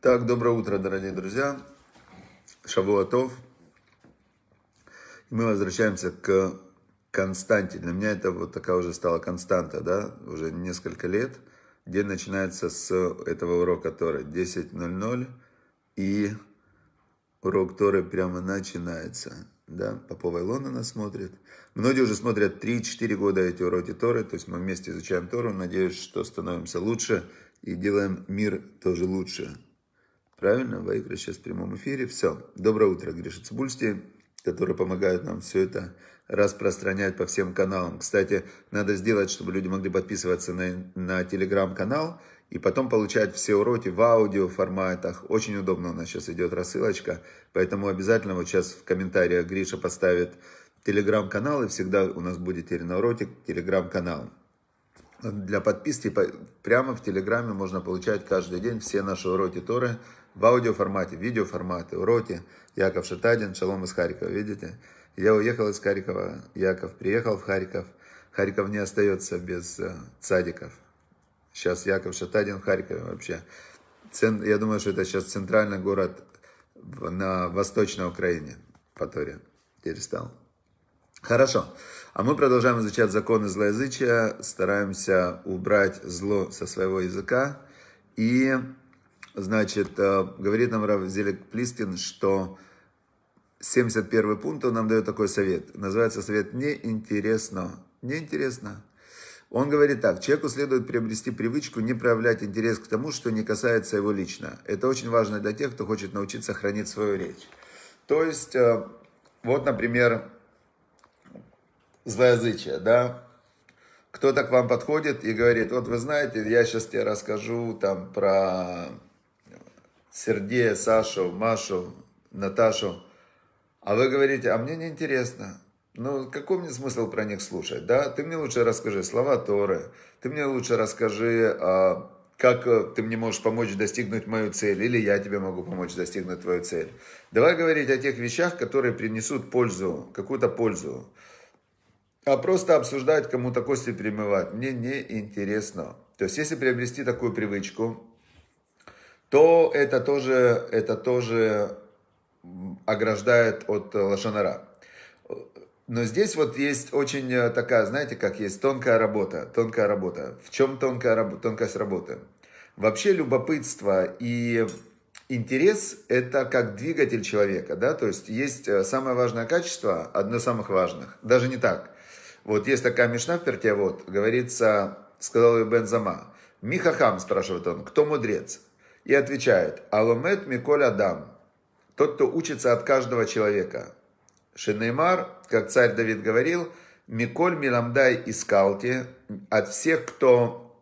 Так, доброе утро, дорогие друзья. Шавуатов. мы возвращаемся к константе. Для меня это вот такая уже стала константа, да, уже несколько лет. День начинается с этого урока Торы. 10.00 и урок Торы прямо начинается. Да, Попова Илона нас смотрит. Многие уже смотрят 3-4 года эти уроки Торы, то есть мы вместе изучаем Тору, надеюсь, что становимся лучше и делаем мир тоже лучше. Правильно, Вайкра сейчас в прямом эфире. Все. Доброе утро, Гриша Цибульский, которые помогают нам все это распространять по всем каналам. Кстати, надо сделать, чтобы люди могли подписываться на, на телеграм-канал и потом получать все уроки в аудио форматах. Очень удобно у нас сейчас идет рассылочка, поэтому обязательно вот сейчас в комментариях Гриша поставит телеграм-канал, и всегда у нас будет на уроке телеграм-канал. Для подписки прямо в телеграме можно получать каждый день все наши уроки Торы, в аудиоформате, в видеоформате, уроки. Яков Шатадин, шалом из Харькова, видите? Я уехал из Харькова, Яков приехал в Харьков. Харьков не остается без э, цадиков. Сейчас Яков Шатадин в Харькове вообще. Цен, я думаю, что это сейчас центральный город на восточной Украине, Патория, перестал. Хорошо. А мы продолжаем изучать законы злоязычия, стараемся убрать зло со своего языка и Значит, э, говорит нам Рав Зелик Плискин, что 71 пункт он нам дает такой совет. Называется совет «неинтересно». Неинтересно. Он говорит так, человеку следует приобрести привычку не проявлять интерес к тому, что не касается его лично. Это очень важно для тех, кто хочет научиться хранить свою речь. То есть, э, вот, например, злоязычие, да, кто-то к вам подходит и говорит, вот вы знаете, я сейчас тебе расскажу там про Сергея, Сашу, Машу, Наташу. А вы говорите, а мне не интересно. Ну, какой мне смысл про них слушать, да? Ты мне лучше расскажи слова Торы, ты мне лучше расскажи, а, как э, ты мне можешь помочь достигнуть мою цель, или я тебе могу помочь достигнуть твою цель. Давай говорить о тех вещах, которые принесут пользу, какую-то пользу. А просто обсуждать, кому-то кости перемывать, мне не интересно. То есть, если приобрести такую привычку, то это тоже, это тоже ограждает от э, лошонара. Но здесь вот есть очень э, такая, знаете, как есть тонкая работа, тонкая работа. В чем тонкая работа, тонкость работы? Вообще любопытство и интерес – это как двигатель человека, да, то есть есть э, самое важное качество, одно из самых важных, даже не так. Вот есть такая мешна в перте, вот, говорится, сказал ее Бензама. Михахам, спрашивает он, кто мудрец? и отвечает «Аломет Миколь Адам» – тот, кто учится от каждого человека. Шенеймар, как царь Давид говорил, «Миколь Миламдай Искалти» – от всех, кто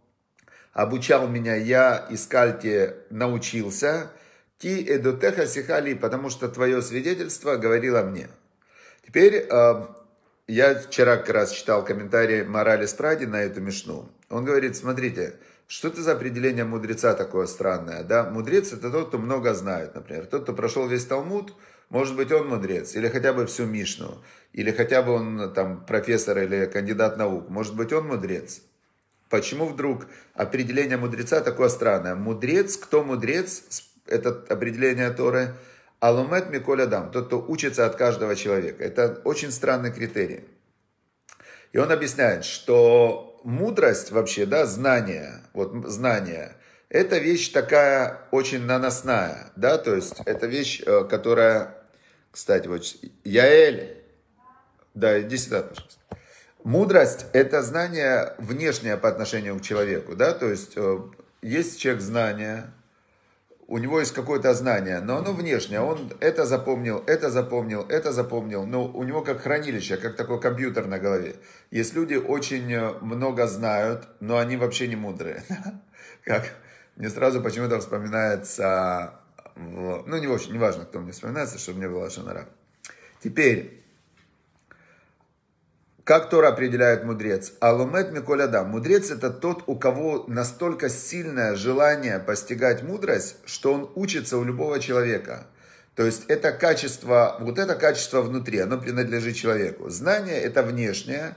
обучал меня, я Искалти научился, «Ти Эдутеха Сихали», потому что твое свидетельство говорило мне. Теперь э, я вчера как раз читал комментарий Морали Спради на эту мешну. Он говорит, смотрите, что это за определение мудреца такое странное? Да? Мудрец это тот, кто много знает, например. Тот, кто прошел весь Талмуд, может быть, он мудрец, или хотя бы всю Мишну, или хотя бы он там профессор или кандидат наук. Может быть, он мудрец. Почему вдруг определение мудреца такое странное? Мудрец, кто мудрец, это определение Торы – Алумет Миколя Дам, тот, кто учится от каждого человека. Это очень странный критерий. И он объясняет, что мудрость вообще, да, знание, вот знание, это вещь такая очень наносная, да, то есть это вещь, э, которая, кстати, вот Яэль, да, иди сюда, пожалуйста. Мудрость – это знание внешнее по отношению к человеку, да, то есть э, есть человек знания, у него есть какое-то знание, но оно внешнее. Он это запомнил, это запомнил, это запомнил. Но у него как хранилище, как такой компьютер на голове. Есть люди, очень э, много знают, но они вообще не мудрые. Как мне сразу почему-то вспоминается... Э, ну, не очень, важно, кто мне вспоминается, чтобы мне было шанара. Теперь, как Тора определяет мудрец? Алумет Миколя да. Мудрец это тот, у кого настолько сильное желание постигать мудрость, что он учится у любого человека. То есть это качество, вот это качество внутри, оно принадлежит человеку. Знание это внешнее,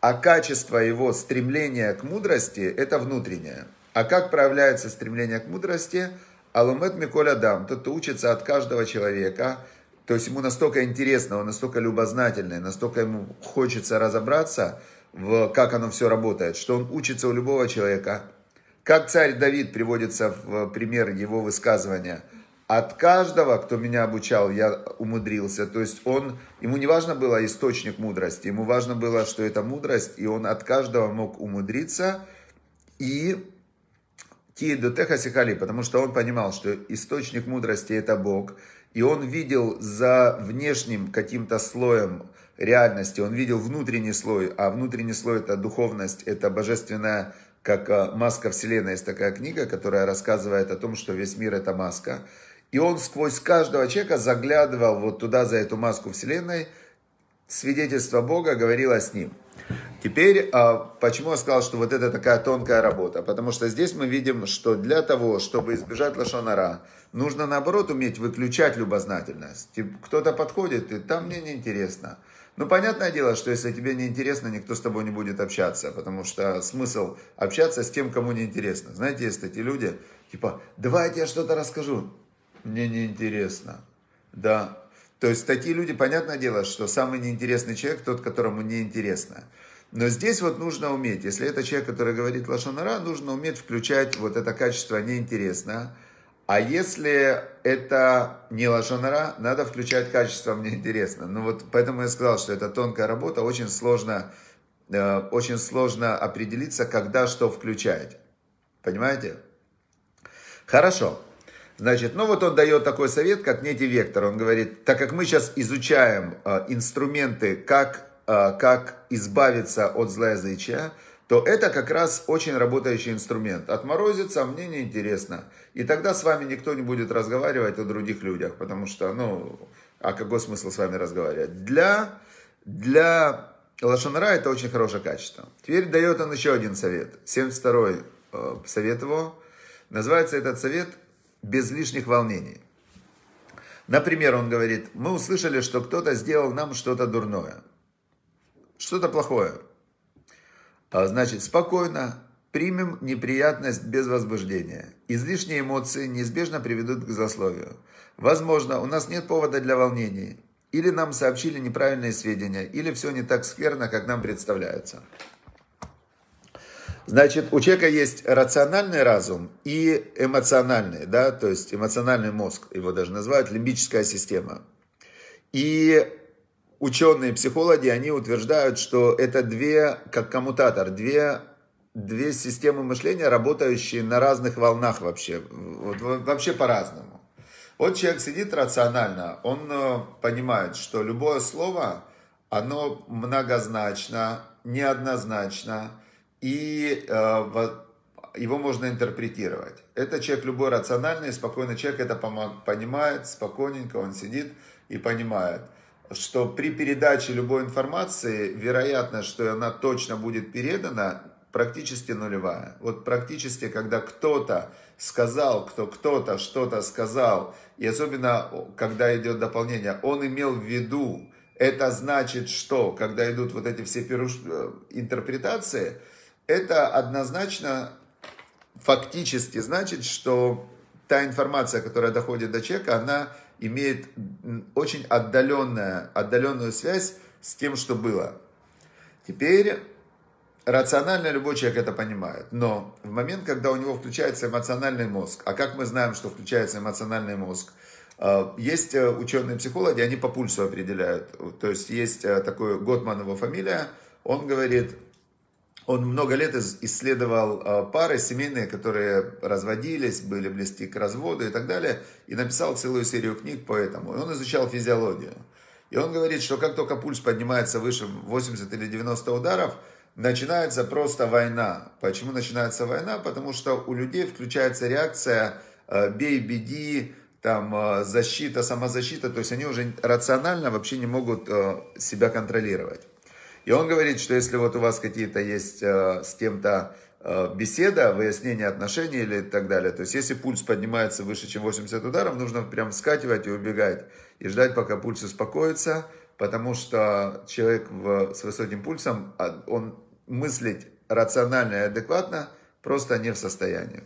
а качество его стремления к мудрости это внутреннее. А как проявляется стремление к мудрости? Алумет Миколя Дам, тот, кто учится от каждого человека, то есть ему настолько интересно, он настолько любознательный, настолько ему хочется разобраться, в, как оно все работает, что он учится у любого человека. Как царь Давид приводится в э, пример его высказывания. От каждого, кто меня обучал, я умудрился. То есть он, ему не важно было источник мудрости, ему важно было, что это мудрость, и он от каждого мог умудриться. И до Тиедотеха Сихали, потому что он понимал, что источник мудрости это Бог, и он видел за внешним каким-то слоем реальности, он видел внутренний слой, а внутренний слой это духовность, это божественная, как э, маска Вселенной. Есть такая книга, которая рассказывает о том, что весь мир это маска. И он сквозь каждого человека заглядывал вот туда, за эту маску Вселенной, свидетельство Бога говорило с ним. Теперь, а, почему я сказал, что вот это такая тонкая работа? Потому что здесь мы видим, что для того, чтобы избежать лошонара, нужно наоборот уметь выключать любознательность. Кто-то подходит, и там мне неинтересно. Ну, понятное дело, что если тебе неинтересно, никто с тобой не будет общаться, потому что смысл общаться с тем, кому неинтересно. Знаете, есть такие люди, типа, давай я что-то расскажу. Мне неинтересно. Да, то есть такие люди, понятное дело, что самый неинтересный человек тот, которому неинтересно. Но здесь вот нужно уметь, если это человек, который говорит лошонара, нужно уметь включать вот это качество неинтересно. А если это не лошонара, надо включать качество мне интересно. Ну вот поэтому я сказал, что это тонкая работа, очень сложно, э, очень сложно определиться, когда что включать. Понимаете? Хорошо. Значит, ну вот он дает такой совет, как некий вектор. Он говорит, так как мы сейчас изучаем э, инструменты, как, э, как избавиться от злоязычия, то это как раз очень работающий инструмент. Отморозится, а мне неинтересно. И тогда с вами никто не будет разговаривать о других людях, потому что, ну, а какой смысл с вами разговаривать? Для, для Лошанра это очень хорошее качество. Теперь дает он еще один совет. 72-й э, совет его. Называется этот совет без лишних волнений. Например, он говорит, мы услышали, что кто-то сделал нам что-то дурное, что-то плохое. А значит, спокойно примем неприятность без возбуждения. Излишние эмоции неизбежно приведут к злословию. Возможно, у нас нет повода для волнений. Или нам сообщили неправильные сведения, или все не так скверно, как нам представляется. Значит, у человека есть рациональный разум и эмоциональный, да, то есть эмоциональный мозг, его даже называют, лимбическая система. И ученые, психологи, они утверждают, что это две, как коммутатор, две, две системы мышления, работающие на разных волнах вообще, вот, вообще по-разному. Вот человек сидит рационально, он э, понимает, что любое слово, оно многозначно, неоднозначно, и э, его можно интерпретировать. Это человек любой рациональный, спокойный человек это понимает, спокойненько он сидит и понимает, что при передаче любой информации вероятность, что она точно будет передана, практически нулевая. Вот практически, когда кто-то сказал, кто кто-то что-то сказал, и особенно, когда идет дополнение, он имел в виду, это значит, что, когда идут вот эти все перуш... Э, интерпретации, это однозначно фактически значит, что та информация, которая доходит до человека, она имеет очень отдаленную, отдаленную связь с тем, что было. Теперь рационально любой человек это понимает, но в момент, когда у него включается эмоциональный мозг, а как мы знаем, что включается эмоциональный мозг, э, есть э, ученые-психологи, они по пульсу определяют. То есть есть э, такой Готман, его фамилия, он говорит, он много лет исследовал а, пары семейные, которые разводились, были близки к разводу и так далее, и написал целую серию книг по этому. И он изучал физиологию. И он говорит, что как только пульс поднимается выше 80 или 90 ударов, начинается просто война. Почему начинается война? Потому что у людей включается реакция а, «бей, беги», там, а, защита, самозащита, то есть они уже рационально вообще не могут себя контролировать. И он говорит, что если вот у вас какие-то есть э, с кем-то э, беседа, выяснение отношений или так далее. То есть, если пульс поднимается выше, чем 80 ударов, нужно прям вскакивать и убегать. И ждать, пока пульс успокоится, потому что человек в, с высоким пульсом, а, он мыслить рационально и адекватно просто не в состоянии.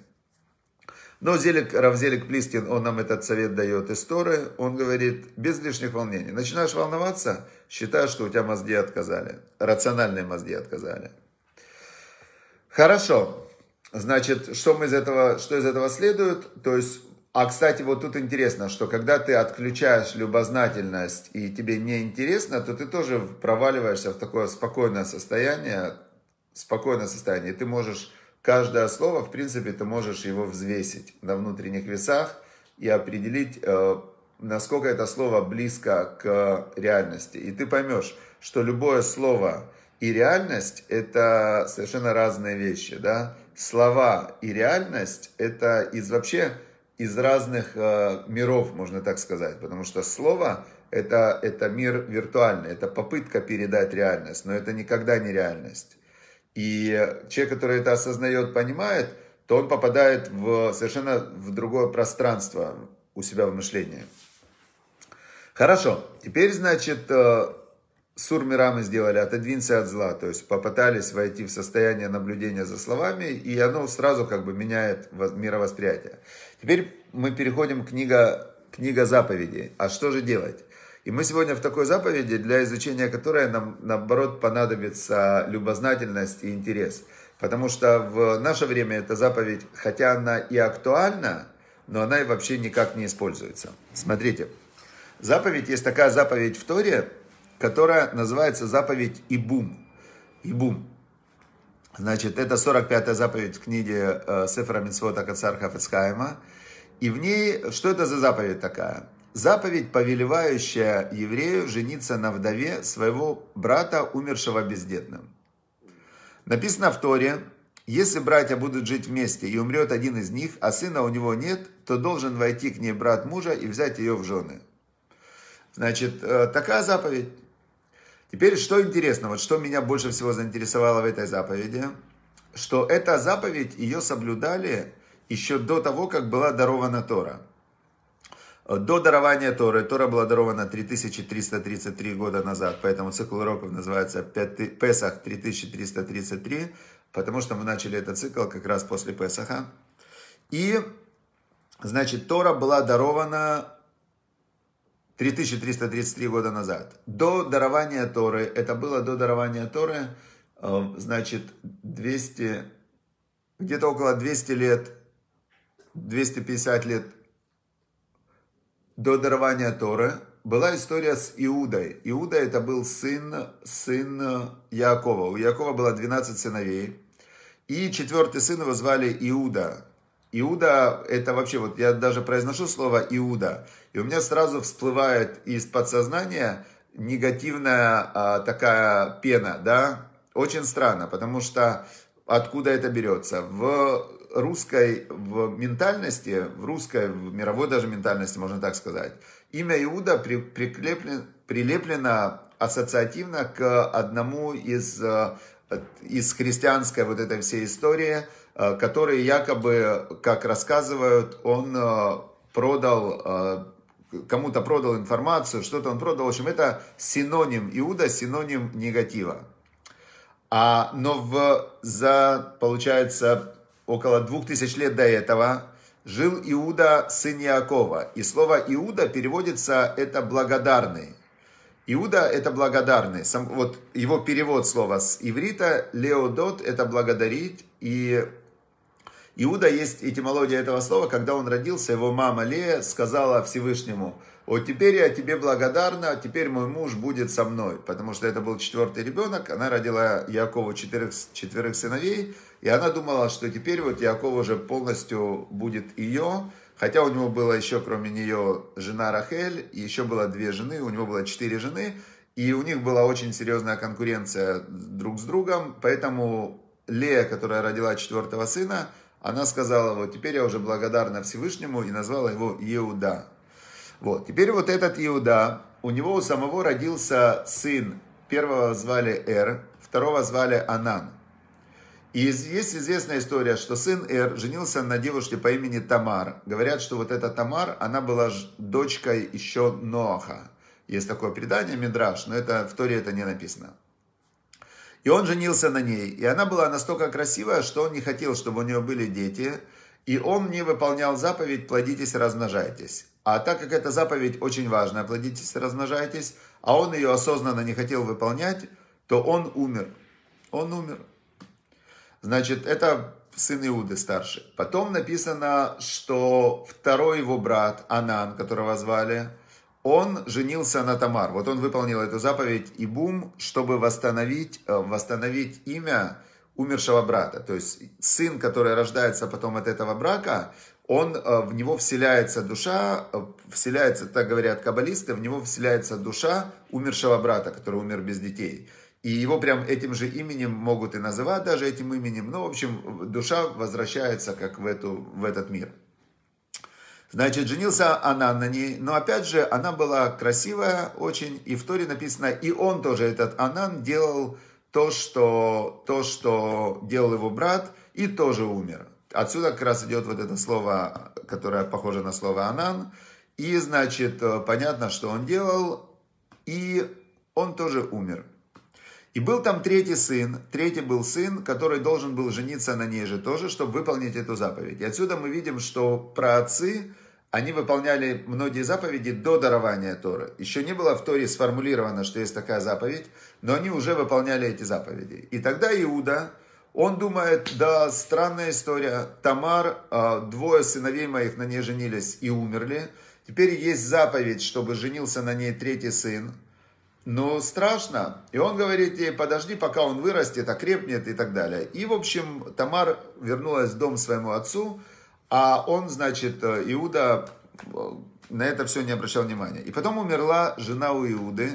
Но Зелик, Равзелик Плискин, он нам этот совет дает из Торы. Он говорит, без лишних волнений. Начинаешь волноваться, считай, что у тебя мозги отказали. Рациональные мозги отказали. Хорошо. Значит, что, мы из этого, что из этого следует? То есть, а, кстати, вот тут интересно, что когда ты отключаешь любознательность и тебе не интересно, то ты тоже проваливаешься в такое спокойное состояние, спокойное состояние. и Ты можешь каждое слово, в принципе, ты можешь его взвесить на внутренних весах и определить, э, насколько это слово близко к э, реальности. И ты поймешь, что любое слово и реальность – это совершенно разные вещи, да? Слова и реальность – это из вообще из разных э, миров, можно так сказать, потому что слово это, – это мир виртуальный, это попытка передать реальность, но это никогда не реальность. И человек, который это осознает, понимает, то он попадает в совершенно в другое пространство у себя в мышлении. Хорошо, теперь, значит, э, сур мира сделали, отодвинься от зла, то есть попытались войти в состояние наблюдения за словами, и оно сразу как бы меняет мировосприятие. Теперь мы переходим к книга, книга заповедей. А что же делать? И мы сегодня в такой заповеди, для изучения которой нам, наоборот, понадобится любознательность и интерес. Потому что в наше время эта заповедь, хотя она и актуальна, но она и вообще никак не используется. Смотрите, заповедь, есть такая заповедь в Торе, которая называется заповедь Ибум. Ибум. Значит, это 45-я заповедь в книге э, Сефра Митцвота Кацар Хафицкаема. И в ней, что это за заповедь такая? Заповедь, повелевающая еврею жениться на вдове своего брата, умершего бездетным. Написано в Торе, если братья будут жить вместе и умрет один из них, а сына у него нет, то должен войти к ней брат мужа и взять ее в жены. Значит, э, такая заповедь. Теперь, что интересно, вот что меня больше всего заинтересовало в этой заповеди, что эта заповедь, ее соблюдали еще до того, как была дарована Тора. До дарования Торы. Тора была дарована 3333 года назад, поэтому цикл уроков называется Песах 3333, потому что мы начали этот цикл как раз после Песаха. И, значит, Тора была дарована 3333 года назад. До дарования Торы, это было до дарования Торы, э, значит, 200, где-то около 200 лет, 250 лет до дарования Торы была история с Иудой. Иуда это был сын, сын Якова. У Якова было 12 сыновей. И четвертый сын его звали Иуда. Иуда это вообще, вот я даже произношу слово Иуда, и у меня сразу всплывает из подсознания негативная а, такая пена, да, очень странно, потому что откуда это берется? В русской в ментальности, в русской, в мировой даже ментальности, можно так сказать, имя Иуда при, прикреплен, прилеплено ассоциативно к одному из, э, из христианской вот этой всей истории, э, который якобы, как рассказывают, он э, продал, кому-то продал информацию, что-то он продал. В общем, это синоним Иуда, синоним негатива. А, но в, за, получается, около двух тысяч лет до этого, жил Иуда, сын Иакова. И слово Иуда переводится это «благодарный». Иуда – это благодарный. Сам, вот его перевод слова с иврита «леодот» – это «благодарить». И Иуда есть этимология этого слова. Когда он родился, его мама Лея сказала Всевышнему – о, теперь я тебе благодарна, теперь мой муж будет со мной. Потому что это был четвертый ребенок, она родила Якову четырех четверых сыновей, и она думала, что теперь вот Яков уже полностью будет ее, хотя у него было еще, кроме нее, жена Рахель, еще было две жены, у него было четыре жены, и у них была очень серьезная конкуренция друг с другом, поэтому Лея, которая родила четвертого сына, она сказала, вот теперь я уже благодарна Всевышнему и назвала его Еуда. Вот. Теперь вот этот Иуда, у него у самого родился сын. Первого звали Эр, второго звали Анан. И есть известная история, что сын Эр женился на девушке по имени Тамар. Говорят, что вот эта Тамар, она была дочкой еще Ноаха. Есть такое предание, Мидраш, но это в Торе это не написано. И он женился на ней. И она была настолько красивая, что он не хотел, чтобы у нее были дети. И он не выполнял заповедь «плодитесь, размножайтесь». А так как эта заповедь очень важна, плодитесь размножайтесь, а он ее осознанно не хотел выполнять, то он умер. Он умер. Значит, это сын Иуды старший. Потом написано, что второй его брат, Анан, которого звали, он женился на Тамар. Вот он выполнил эту заповедь и бум, чтобы восстановить, э, восстановить имя умершего брата. То есть сын, который рождается потом от этого брака, он, э, в него вселяется душа, э, вселяется, так говорят каббалисты, в него вселяется душа умершего брата, который умер без детей. И его прям этим же именем могут и называть даже этим именем. Ну, в общем, душа возвращается как в, эту, в этот мир. Значит, женился она на ней, но опять же, она была красивая очень, и в Торе написано, и он тоже, этот Анан, делал то, что, то, что делал его брат, и тоже умер. Отсюда как раз идет вот это слово, которое похоже на слово «анан». И, значит, э, понятно, что он делал. И он тоже умер. И был там третий сын. Третий был сын, который должен был жениться на ней же тоже, чтобы выполнить эту заповедь. И отсюда мы видим, что про отцы они выполняли многие заповеди до дарования Торы. Еще не было в Торе сформулировано, что есть такая заповедь, но они уже выполняли эти заповеди. И тогда Иуда, он думает, да, странная история. Тамар, а, двое сыновей моих на ней женились и умерли. Теперь есть заповедь, чтобы женился на ней третий сын. Ну, страшно. И он говорит ей, подожди, пока он вырастет, окрепнет и так далее. И, в общем, Тамар вернулась в дом своему отцу, а он, значит, Иуда э, на это все не обращал внимания. И потом умерла жена у Иуды,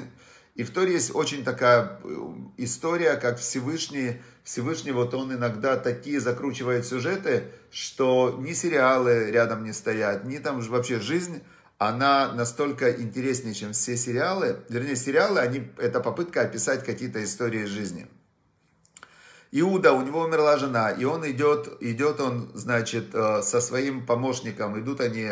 и в Торе есть очень такая э, история, как Всевышний, Всевышний вот он иногда такие закручивает сюжеты, что ни сериалы рядом не стоят, ни там вообще жизнь, она настолько интереснее, чем все сериалы. Вернее, сериалы, они, это попытка описать какие-то истории жизни. Иуда, у него умерла жена, и он идет, идет он, значит, э, со своим помощником, идут они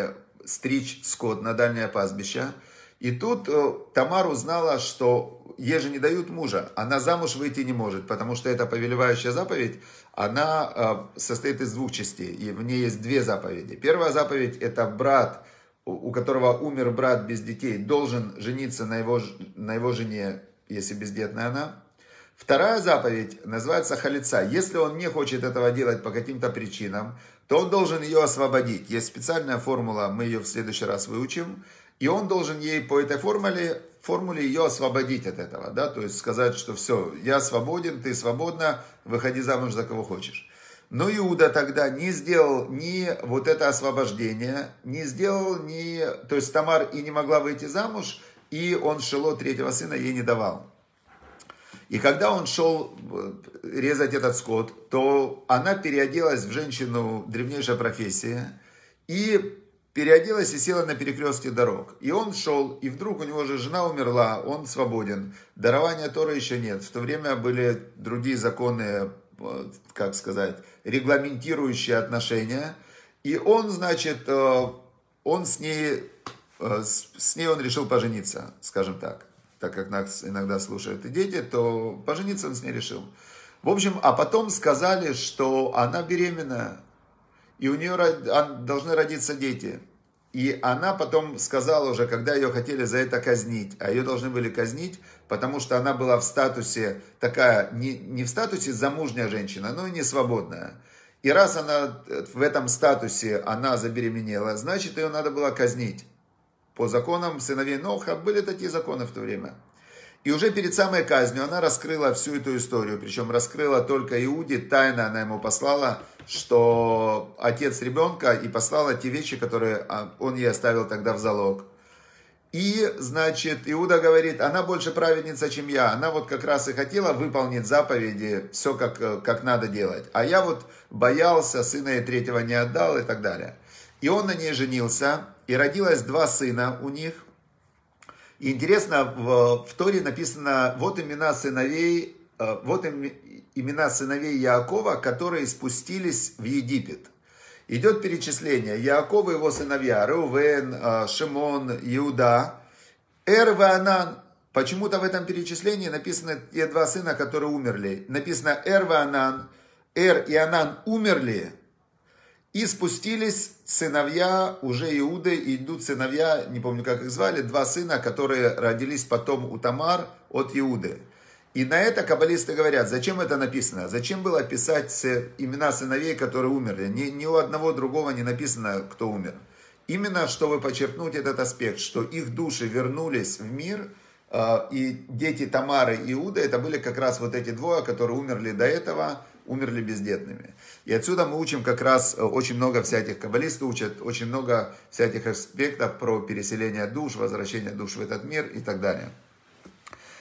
стричь скот на дальнее пастбище – и тут э, Тамар узнала, что еже не дают мужа. Она замуж выйти не может, потому что эта повелевающая заповедь, она э, состоит из двух частей. И в ней есть две заповеди. Первая заповедь – это брат, у которого умер брат без детей, должен жениться на его, на его жене, если бездетная она. Вторая заповедь называется халица. Если он не хочет этого делать по каким-то причинам, то он должен ее освободить. Есть специальная формула, мы ее в следующий раз выучим – и он должен ей по этой формуле, формуле ее освободить от этого, да, то есть сказать, что все, я свободен, ты свободна, выходи замуж за кого хочешь. Но Иуда тогда не сделал ни вот это освобождение, не сделал ни... То есть Тамар и не могла выйти замуж, и он шило третьего сына ей не давал. И когда он шел э, резать этот скот, то она переоделась в женщину древнейшей профессии и переоделась и села на перекрестке дорог. И он шел, и вдруг у него же жена умерла, он свободен. Дарования Тора еще нет. В то время были другие законы, э, как сказать, регламентирующие отношения. И он, значит, э, он с ней, э, с ней он решил пожениться, скажем так. Так как нас иногда слушают и дети, то пожениться он с ней решил. В общем, а потом сказали, что она беременна и у нее должны родиться дети. И она потом сказала уже, когда ее хотели за это казнить, а ее должны были казнить, потому что она была в статусе такая, не, не в статусе замужняя женщина, но и не свободная. И раз она в этом статусе, она забеременела, значит, ее надо было казнить. По законам сыновей Ноха были такие законы в то время – и уже перед самой казнью она раскрыла всю эту историю. Причем раскрыла только Иуде, тайно она ему послала, что отец ребенка, и послала те вещи, которые а, он ей оставил тогда в залог. И, значит, Иуда говорит, она больше праведница, чем я. Она вот как раз и хотела выполнить заповеди, все как, э, как надо делать. А я вот боялся, сына и третьего не отдал и так далее. И он на ней женился, и родилось два сына у них, и интересно, в, в Торе написано, вот имена сыновей, э, вот имена сыновей Яакова, которые спустились в Египет. Идет перечисление. Яаков и его сыновья, Рувен, э, Шимон, Иуда, Эр и Анан. Почему-то в этом перечислении написано те два сына, которые умерли. Написано Эр и Анан. Эр и Анан умерли, и спустились сыновья, уже Иуды, и идут сыновья, не помню, как их звали, два сына, которые родились потом у Тамар от Иуды. И на это каббалисты говорят, зачем это написано? Зачем было писать имена сыновей, которые умерли? Ни, ни у одного другого не написано, кто умер. Именно, чтобы подчеркнуть этот аспект, что их души вернулись в мир, а, и дети Тамары и Иуды это были как раз вот эти двое, которые умерли до этого, умерли бездетными. И отсюда мы учим как раз э, очень много всяких, каббалисты учат очень много всяких аспектов про переселение душ, возвращение душ в этот мир и так далее.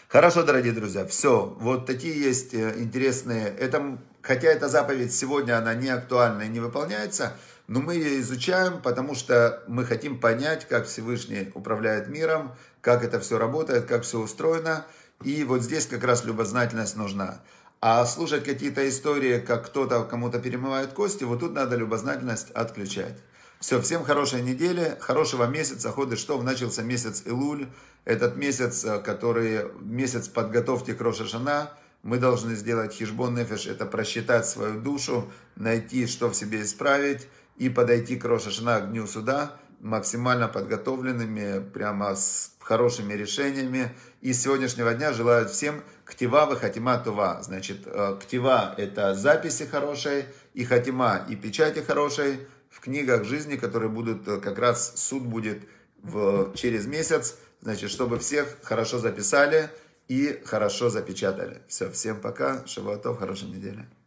Хорошо, дорогие друзья, все, вот такие есть э, интересные, это, хотя эта заповедь сегодня, она не актуальна и не выполняется, но мы ее изучаем, потому что мы хотим понять, как Всевышний управляет миром, как это все работает, как все устроено, и вот здесь как раз любознательность нужна. А слушать какие-то истории, как кто-то кому-то перемывает кости, вот тут надо любознательность отключать. Все, всем хорошей недели, хорошего месяца. Ходы что, начался месяц Илуль. Этот месяц, э, который месяц подготовки к Рошашана. Мы должны сделать хижбон нефиш, это просчитать свою душу, найти, что в себе исправить и подойти к Рошашана к дню суда максимально подготовленными, прямо с хорошими решениями. И с сегодняшнего дня желаю всем ктива вы хатима тува. Значит, э, ктива – это записи хорошие, и хатима, и печати хорошие в книгах жизни, которые будут, э, как раз суд будет в, через месяц. Значит, чтобы всех хорошо записали и хорошо запечатали. Все, всем пока, шабатов, хорошей недели.